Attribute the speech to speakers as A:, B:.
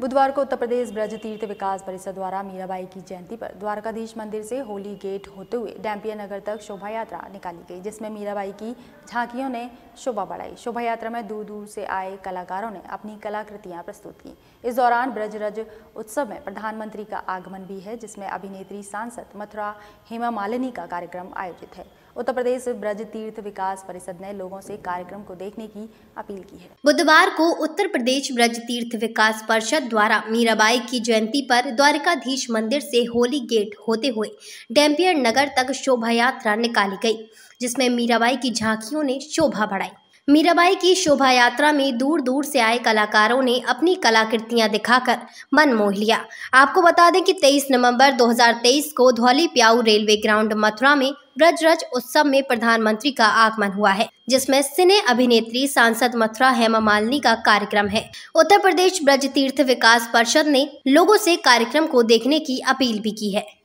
A: बुधवार को उत्तर प्रदेश ब्रज तीर्थ विकास परिषद द्वारा मीराबाई की जयंती पर द्वारकाधीश मंदिर से होली गेट होते हुए डैम्पिया नगर तक शोभा यात्रा निकाली गई जिसमें मीराबाई की झांकियों ने शोभा बढ़ाई शोभा यात्रा में दूर दूर से आए कलाकारों ने अपनी कलाकृतियां प्रस्तुत की इस दौरान ब्रज रज उत्सव में प्रधानमंत्री का आगमन भी है जिसमें अभिनेत्री सांसद मथुरा हेमा मालिनी का कार्यक्रम आयोजित है उत्तर प्रदेश ब्रज तीर्थ विकास परिषद ने लोगों से कार्यक्रम को देखने की अपील की है
B: बुधवार को उत्तर प्रदेश ब्रज तीर्थ विकास परिषद द्वारा मीराबाई की जयंती पर द्वारिकाधीश मंदिर से होली गेट होते हुए डेम्पियर नगर तक शोभा यात्रा निकाली गई जिसमें मीराबाई की झांकियों ने शोभा बढ़ाई मीराबाई की शोभा यात्रा में दूर दूर से आए कलाकारों ने अपनी कलाकृतियां दिखाकर मन मोह लिया आपको बता दें कि 23 नवंबर 2023 को धौली प्याऊ रेलवे ग्राउंड मथुरा में ब्रजरज उत्सव में प्रधानमंत्री का आगमन हुआ है जिसमें सिने अभिनेत्री सांसद मथुरा हेमा मालिनी का कार्यक्रम है उत्तर प्रदेश ब्रज तीर्थ विकास परिषद ने लोगों से कार्यक्रम को देखने की अपील भी की है